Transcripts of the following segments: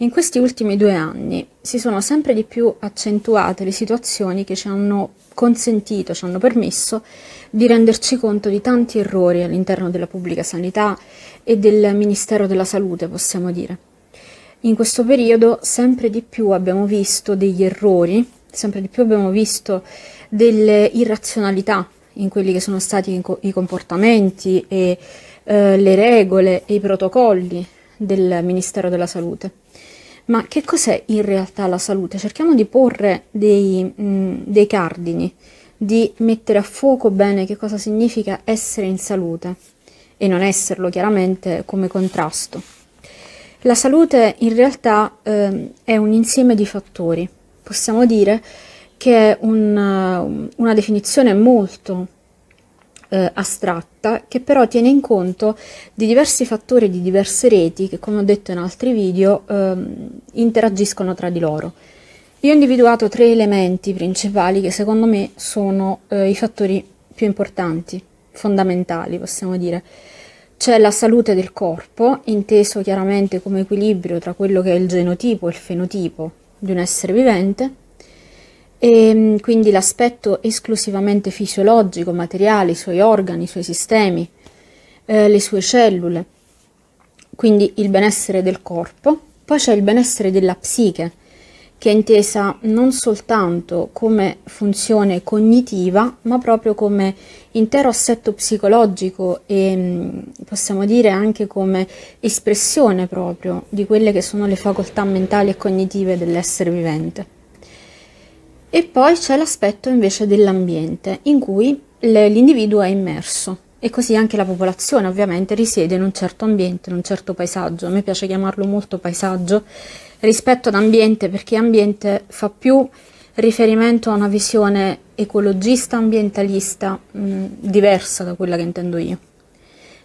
In questi ultimi due anni si sono sempre di più accentuate le situazioni che ci hanno consentito, ci hanno permesso di renderci conto di tanti errori all'interno della pubblica sanità e del Ministero della Salute, possiamo dire. In questo periodo sempre di più abbiamo visto degli errori, sempre di più abbiamo visto delle irrazionalità in quelli che sono stati i comportamenti e eh, le regole e i protocolli del Ministero della Salute. Ma che cos'è in realtà la salute? Cerchiamo di porre dei, mh, mm, dei cardini, di mettere a fuoco bene che cosa significa essere in salute e non esserlo chiaramente come contrasto. La salute in realtà eh, è un insieme di fattori, possiamo dire che è un, una definizione molto eh, astratta che però tiene in conto di diversi fattori di diverse reti che come ho detto in altri video eh, interagiscono tra di loro. Io ho individuato tre elementi principali che secondo me sono eh, i fattori più importanti, fondamentali possiamo dire. C'è la salute del corpo, inteso chiaramente come equilibrio tra quello che è il genotipo e il fenotipo di un essere vivente, e ehm, quindi l'aspetto esclusivamente fisiologico, materiale, i suoi organi, i suoi sistemi, eh, le sue cellule, quindi il benessere del corpo. Poi c'è il benessere della psiche, che è intesa non soltanto come funzione cognitiva, ma proprio come intero assetto psicologico e mm, possiamo dire anche come espressione proprio di quelle che sono le facoltà mentali e cognitive dell'essere vivente. E poi c'è l'aspetto invece dell'ambiente in cui l'individuo è immerso e così anche la popolazione ovviamente risiede in un certo ambiente, in un certo paesaggio. A me piace chiamarlo molto paesaggio rispetto ad ambiente perché ambiente fa più riferimento a una visione ecologista, ambientalista mh, diversa da quella che intendo io.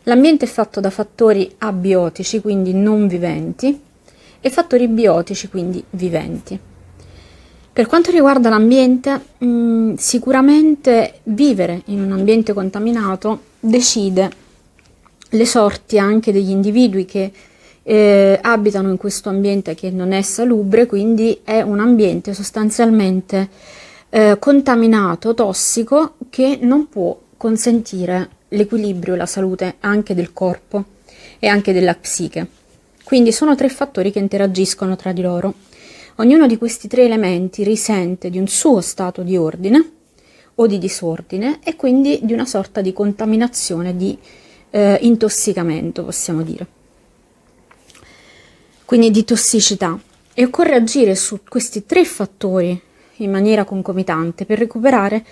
L'ambiente è fatto da fattori abiotici, quindi non viventi, e fattori biotici, quindi viventi. Per quanto riguarda l'ambiente, mh, mm, sicuramente vivere in un ambiente contaminato decide le sorti anche degli individui che eh, abitano in questo ambiente che non è salubre, quindi è un ambiente sostanzialmente eh, contaminato, tossico, che non può consentire l'equilibrio e la salute anche del corpo e anche della psiche. Quindi sono tre fattori che interagiscono tra di loro. Ognuno di questi tre elementi risente di un suo stato di ordine o di disordine e quindi di una sorta di contaminazione, di eh, intossicamento, possiamo dire, quindi di tossicità. E occorre agire su questi tre fattori in maniera concomitante per recuperare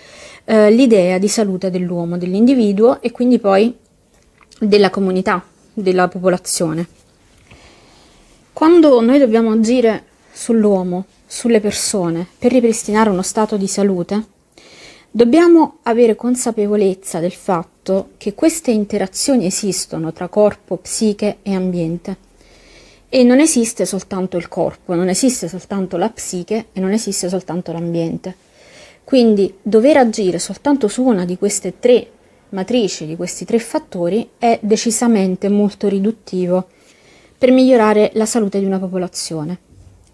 eh, l'idea di salute dell'uomo, dell'individuo e quindi poi della comunità, della popolazione. Quando noi dobbiamo agire sull'uomo, sulle persone, per ripristinare uno stato di salute, dobbiamo avere consapevolezza del fatto che queste interazioni esistono tra corpo, psiche e ambiente. E non esiste soltanto il corpo, non esiste soltanto la psiche e non esiste soltanto l'ambiente. Quindi dover agire soltanto su una di queste tre matrici, di questi tre fattori, è decisamente molto riduttivo per migliorare la salute di una popolazione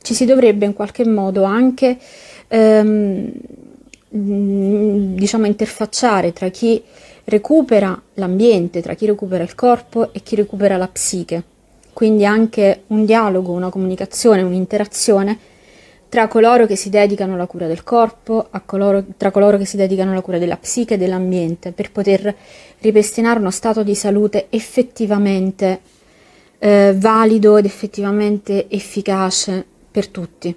ci si dovrebbe in qualche modo anche ehm, mm, diciamo interfacciare tra chi recupera l'ambiente, tra chi recupera il corpo e chi recupera la psiche. Quindi anche un dialogo, una comunicazione, un'interazione tra coloro che si dedicano alla cura del corpo, coloro, tra coloro che si dedicano alla cura della psiche e dell'ambiente, per poter ripristinare uno stato di salute effettivamente eh, valido ed effettivamente efficace per tutti.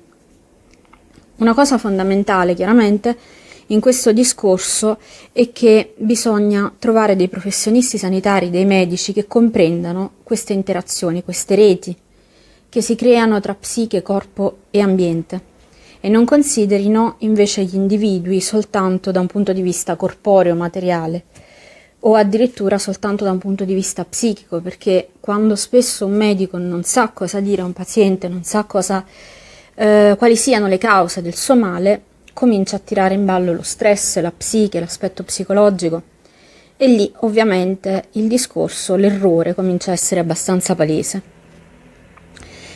Una cosa fondamentale, chiaramente, in questo discorso è che bisogna trovare dei professionisti sanitari, dei medici che comprendano queste interazioni, queste reti che si creano tra psiche, corpo e ambiente e non considerino invece gli individui soltanto da un punto di vista corporeo, materiale, o addirittura soltanto da un punto di vista psichico, perché quando spesso un medico non sa cosa dire a un paziente, non sa cosa, eh, quali siano le cause del suo male, comincia a tirare in ballo lo stress, la psiche, l'aspetto psicologico. E lì ovviamente il discorso, l'errore comincia a essere abbastanza palese.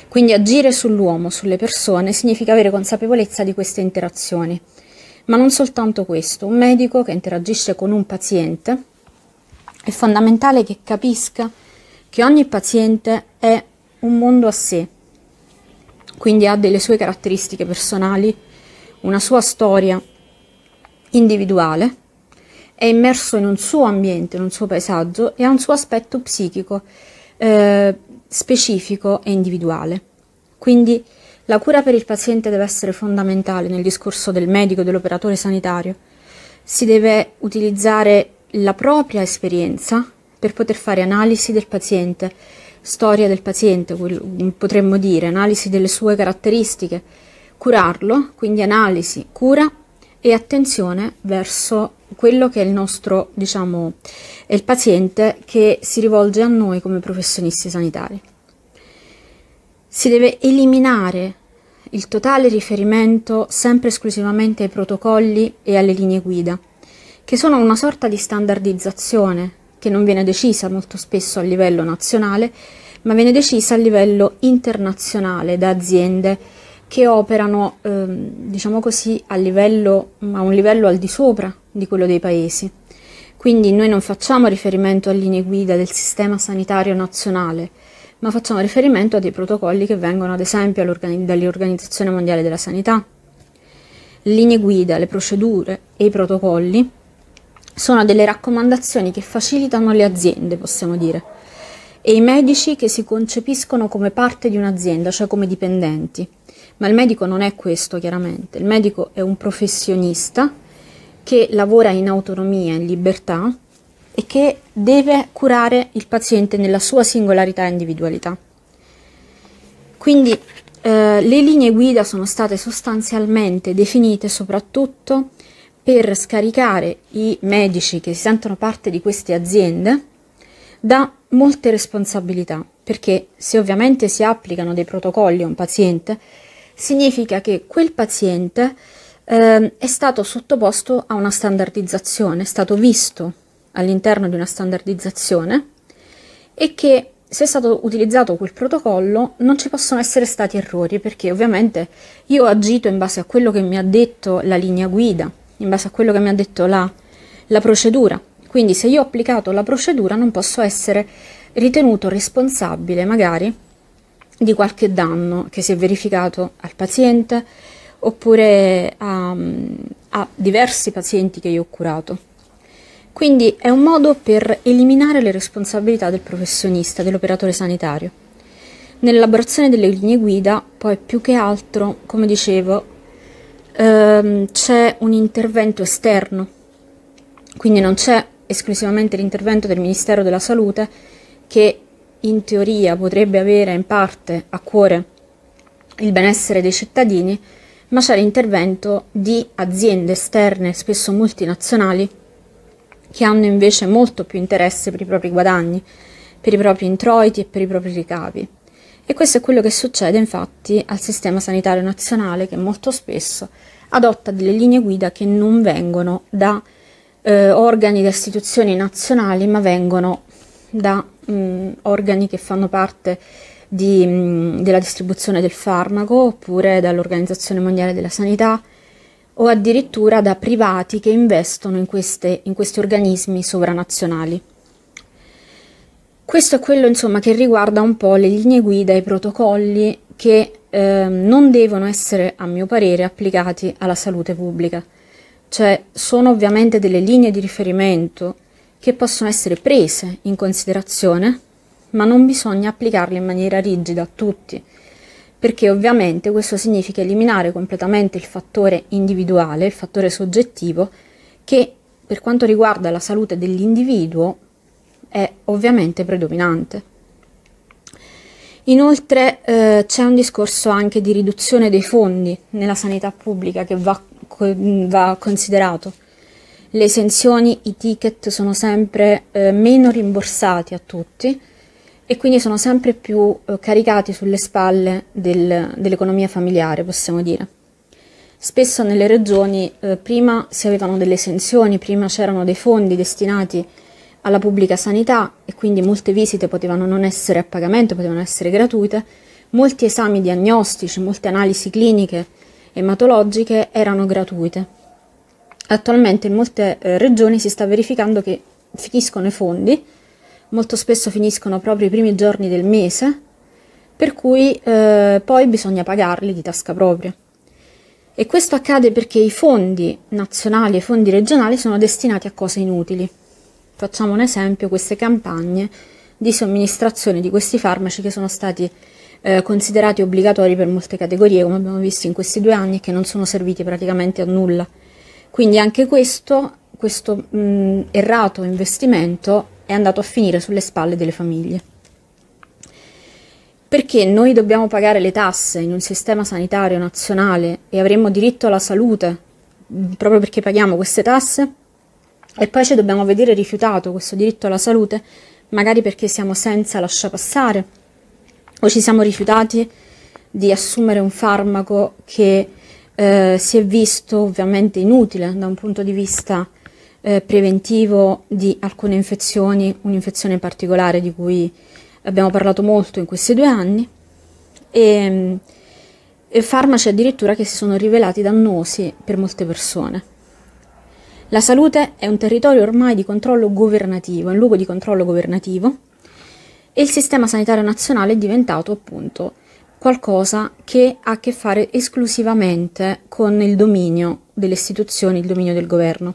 Quindi agire sull'uomo, sulle persone, significa avere consapevolezza di queste interazioni. Ma non soltanto questo, un medico che interagisce con un paziente è fondamentale che capisca che ogni paziente è un mondo a sé, quindi ha delle sue caratteristiche personali, una sua storia individuale, è immerso in un suo ambiente, in un suo paesaggio e ha un suo aspetto psichico eh, specifico e individuale. Quindi la cura per il paziente deve essere fondamentale nel discorso del medico e dell'operatore sanitario. Si deve utilizzare la propria esperienza per poter fare analisi del paziente, storia del paziente, potremmo dire, analisi delle sue caratteristiche, curarlo, quindi analisi, cura e attenzione verso quello che è il nostro, diciamo, è il paziente che si rivolge a noi come professionisti sanitari. Si deve eliminare il totale riferimento sempre esclusivamente ai protocolli e alle linee guida che sono una sorta di standardizzazione che non viene decisa molto spesso a livello nazionale, ma viene decisa a livello internazionale da aziende che operano, ehm, diciamo così, a, livello, a un livello al di sopra di quello dei paesi. Quindi noi non facciamo riferimento a linee guida del sistema sanitario nazionale, ma facciamo riferimento a dei protocolli che vengono ad esempio dall'Organizzazione Mondiale della Sanità. Linee guida, le procedure e i protocolli sono delle raccomandazioni che facilitano le aziende, possiamo dire, e i medici che si concepiscono come parte di un'azienda, cioè come dipendenti. Ma il medico non è questo, chiaramente. Il medico è un professionista che lavora in autonomia, in libertà e che deve curare il paziente nella sua singolarità e individualità. Quindi eh, le linee guida sono state sostanzialmente definite soprattutto per scaricare i medici che si sentono parte di queste aziende da molte responsabilità, perché se ovviamente si applicano dei protocolli a un paziente, significa che quel paziente eh, è stato sottoposto a una standardizzazione, è stato visto all'interno di una standardizzazione e che se è stato utilizzato quel protocollo non ci possono essere stati errori perché ovviamente io ho agito in base a quello che mi ha detto la linea guida in base a quello che mi ha detto la, la procedura. Quindi se io ho applicato la procedura non posso essere ritenuto responsabile magari di qualche danno che si è verificato al paziente oppure a, a, diversi pazienti che io ho curato. Quindi è un modo per eliminare le responsabilità del professionista, dell'operatore sanitario. Nell'elaborazione delle linee guida, poi più che altro, come dicevo, ehm, c'è un intervento esterno, quindi non c'è esclusivamente l'intervento del Ministero della Salute che in teoria potrebbe avere in parte a cuore il benessere dei cittadini, ma c'è l'intervento di aziende esterne, spesso multinazionali, che hanno invece molto più interesse per i propri guadagni, per i propri introiti e per i propri ricavi. E questo è quello che succede infatti al sistema sanitario nazionale che molto spesso adotta delle linee guida che non vengono da eh, organi da istituzioni nazionali, ma vengono da mh, mm, organi che fanno parte di, mh, mm, della distribuzione del farmaco oppure dall'Organizzazione Mondiale della Sanità o addirittura da privati che investono in, queste, in questi organismi sovranazionali. Questo è quello insomma che riguarda un po' le linee guida e i protocolli che eh, non devono essere, a mio parere, applicati alla salute pubblica. Cioè sono ovviamente delle linee di riferimento che possono essere prese in considerazione, ma non bisogna applicarle in maniera rigida a tutti, perché ovviamente questo significa eliminare completamente il fattore individuale, il fattore soggettivo, che per quanto riguarda la salute dell'individuo è ovviamente predominante. Inoltre eh, c'è un discorso anche di riduzione dei fondi nella sanità pubblica che va, va considerato. Le esenzioni, i ticket sono sempre eh, meno rimborsati a tutti e quindi sono sempre più eh, caricati sulle spalle del, dell'economia familiare, possiamo dire. Spesso nelle regioni eh, prima si avevano delle esenzioni, prima c'erano dei fondi destinati a alla pubblica sanità e quindi molte visite potevano non essere a pagamento, potevano essere gratuite, molti esami diagnostici, molte analisi cliniche ematologiche erano gratuite. Attualmente in molte eh, regioni si sta verificando che finiscono i fondi, molto spesso finiscono proprio i primi giorni del mese, per cui eh, poi bisogna pagarli di tasca propria. E questo accade perché i fondi nazionali e i fondi regionali sono destinati a cose inutili. Facciamo un esempio, queste campagne di somministrazione di questi farmaci che sono stati eh, considerati obbligatori per molte categorie, come abbiamo visto in questi due anni, e che non sono serviti praticamente a nulla. Quindi anche questo, questo mh, errato investimento è andato a finire sulle spalle delle famiglie. Perché noi dobbiamo pagare le tasse in un sistema sanitario nazionale e avremmo diritto alla salute proprio perché paghiamo queste tasse? E poi ci dobbiamo vedere rifiutato questo diritto alla salute, magari perché siamo senza lascia passare o ci siamo rifiutati di assumere un farmaco che eh, si è visto ovviamente inutile da un punto di vista eh, preventivo di alcune infezioni, un'infezione particolare di cui abbiamo parlato molto in questi due anni, e, ehm, e farmaci addirittura che si sono rivelati dannosi per molte persone. La salute è un territorio ormai di controllo governativo, è un luogo di controllo governativo e il sistema sanitario nazionale è diventato appunto qualcosa che ha a che fare esclusivamente con il dominio delle istituzioni, il dominio del governo.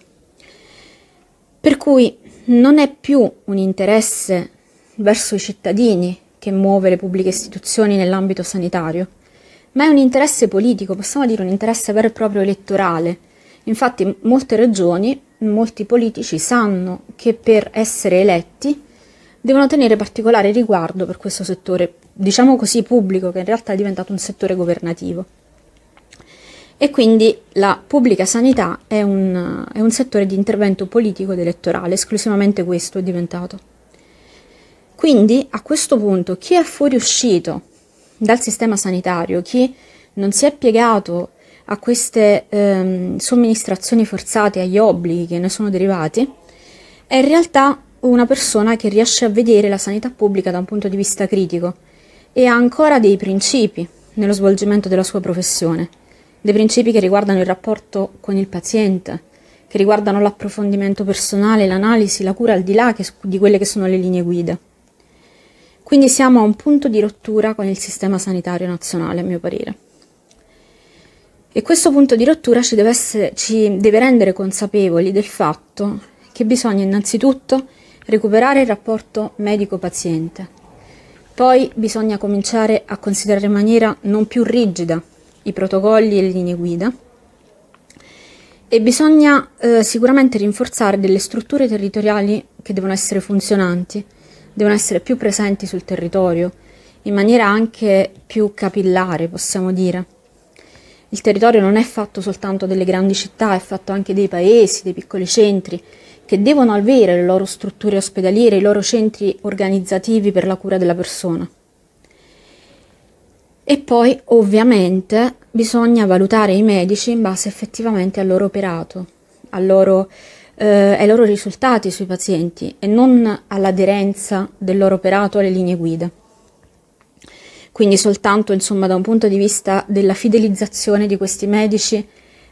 Per cui non è più un interesse verso i cittadini che muove le pubbliche istituzioni nell'ambito sanitario, ma è un interesse politico, possiamo dire un interesse vero e proprio elettorale, Infatti molte regioni, molti politici sanno che per essere eletti devono tenere particolare riguardo per questo settore, diciamo così pubblico, che in realtà è diventato un settore governativo. E quindi la pubblica sanità è un, è un settore di intervento politico ed elettorale, esclusivamente questo è diventato. Quindi a questo punto chi è fuoriuscito dal sistema sanitario, chi non si è piegato a queste ehm, somministrazioni forzate, agli obblighi che ne sono derivati, è in realtà una persona che riesce a vedere la sanità pubblica da un punto di vista critico e ha ancora dei principi nello svolgimento della sua professione, dei principi che riguardano il rapporto con il paziente, che riguardano l'approfondimento personale, l'analisi, la cura al di là che, di quelle che sono le linee guida. Quindi siamo a un punto di rottura con il sistema sanitario nazionale, a mio parere. E questo punto di rottura ci deve, essere, ci deve rendere consapevoli del fatto che bisogna innanzitutto recuperare il rapporto medico-paziente, poi bisogna cominciare a considerare in maniera non più rigida i protocolli e le linee guida e bisogna eh, sicuramente rinforzare delle strutture territoriali che devono essere funzionanti, devono essere più presenti sul territorio, in maniera anche più capillare, possiamo dire. Il territorio non è fatto soltanto delle grandi città, è fatto anche dei paesi, dei piccoli centri, che devono avere le loro strutture ospedaliere, i loro centri organizzativi per la cura della persona. E poi, ovviamente, bisogna valutare i medici in base effettivamente al loro operato, al loro, eh, ai loro risultati sui pazienti e non all'aderenza del loro operato alle linee guida quindi soltanto insomma, da un punto di vista della fidelizzazione di questi medici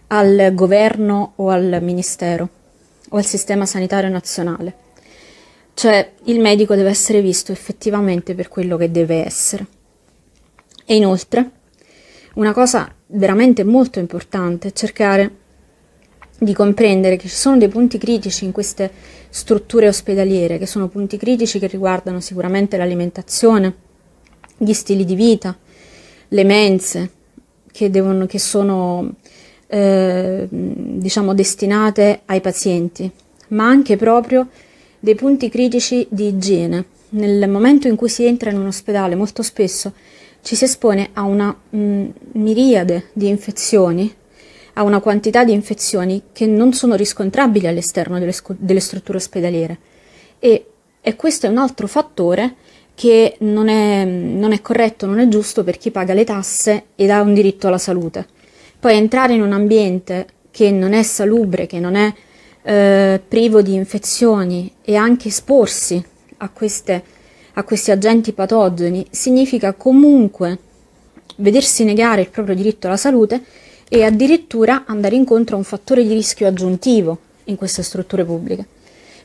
al governo o al ministero o al sistema sanitario nazionale. Cioè il medico deve essere visto effettivamente per quello che deve essere. E inoltre, una cosa veramente molto importante è cercare di comprendere che ci sono dei punti critici in queste strutture ospedaliere, che sono punti critici che riguardano sicuramente l'alimentazione, gli stili di vita, le mense che, devono, che sono eh, diciamo destinate ai pazienti, ma anche proprio dei punti critici di igiene. Nel momento in cui si entra in un ospedale, molto spesso ci si espone a una mh, mm, miriade di infezioni, a una quantità di infezioni che non sono riscontrabili all'esterno delle, delle strutture ospedaliere. E, e questo è un altro fattore che non è, non è corretto, non è giusto per chi paga le tasse ed ha un diritto alla salute. Poi entrare in un ambiente che non è salubre, che non è eh, privo di infezioni e anche esporsi a, queste, a questi agenti patogeni significa comunque vedersi negare il proprio diritto alla salute e addirittura andare incontro a un fattore di rischio aggiuntivo in queste strutture pubbliche.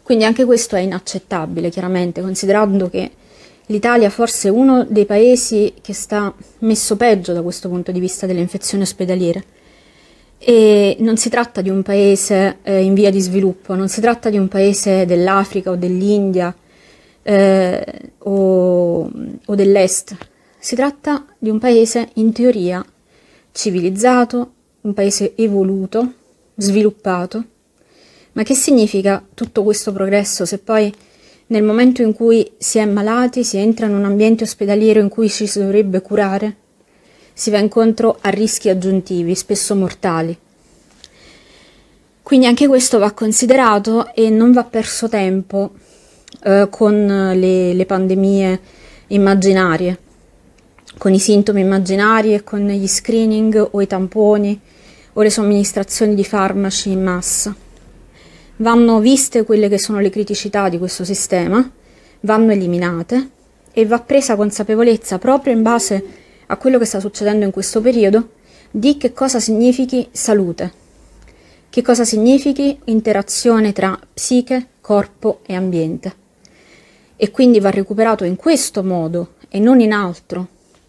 Quindi anche questo è inaccettabile, chiaramente, considerando che L'Italia forse è uno dei paesi che sta messo peggio da questo punto di vista delle infezioni ospedaliere. E non si tratta di un paese eh, in via di sviluppo, non si tratta di un paese dell'Africa o dell'India eh, o, o dell'Est, si tratta di un paese in teoria civilizzato, un paese evoluto, sviluppato. Ma che significa tutto questo progresso se poi nel momento in cui si è malati si entra in un ambiente ospedaliero in cui ci si dovrebbe curare, si va incontro a rischi aggiuntivi, spesso mortali. Quindi anche questo va considerato e non va perso tempo eh, con le, le pandemie immaginarie, con i sintomi immaginari e con gli screening o i tamponi o le somministrazioni di farmaci in massa vanno viste quelle che sono le criticità di questo sistema, vanno eliminate e va presa consapevolezza proprio in base a quello che sta succedendo in questo periodo di che cosa significhi salute, che cosa significhi interazione tra psiche, corpo e ambiente. E quindi va recuperato in questo modo e non in altro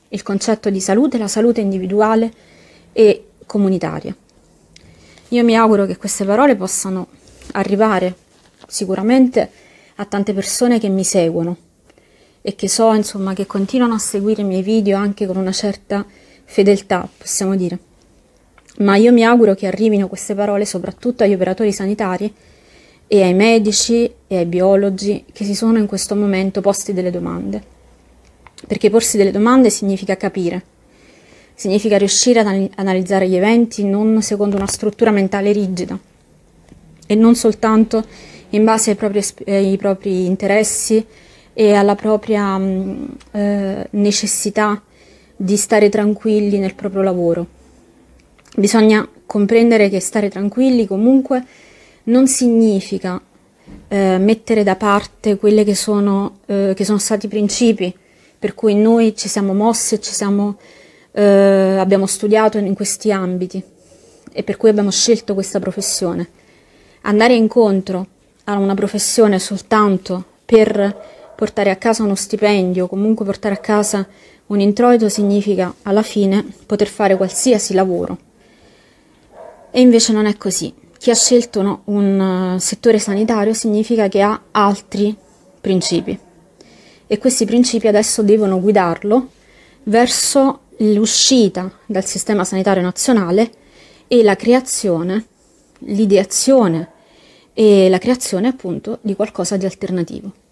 il concetto di salute, la salute individuale e comunitaria. Io mi auguro che queste parole possano arrivare sicuramente a tante persone che mi seguono e che so, insomma, che continuano a seguire i miei video anche con una certa fedeltà, possiamo dire. Ma io mi auguro che arrivino queste parole soprattutto agli operatori sanitari e ai medici e ai biologi che si sono in questo momento posti delle domande. Perché porsi delle domande significa capire, significa riuscire ad analizzare gli eventi non secondo una struttura mentale rigida e non soltanto in base ai propri, ai eh, propri interessi e alla propria mm, eh, necessità di stare tranquilli nel proprio lavoro. Bisogna comprendere che stare tranquilli comunque non significa eh, mettere da parte quelli che sono, eh, che sono stati i principi per cui noi ci siamo mossi e ci siamo, eh, abbiamo studiato in questi ambiti e per cui abbiamo scelto questa professione andare incontro a una professione soltanto per portare a casa uno stipendio, comunque portare a casa un introito significa alla fine poter fare qualsiasi lavoro. E invece non è così. Chi ha scelto no, un eh, settore sanitario significa che ha altri principi e questi principi adesso devono guidarlo verso l'uscita dal sistema sanitario nazionale e la creazione, l'ideazione e la creazione appunto di qualcosa di alternativo.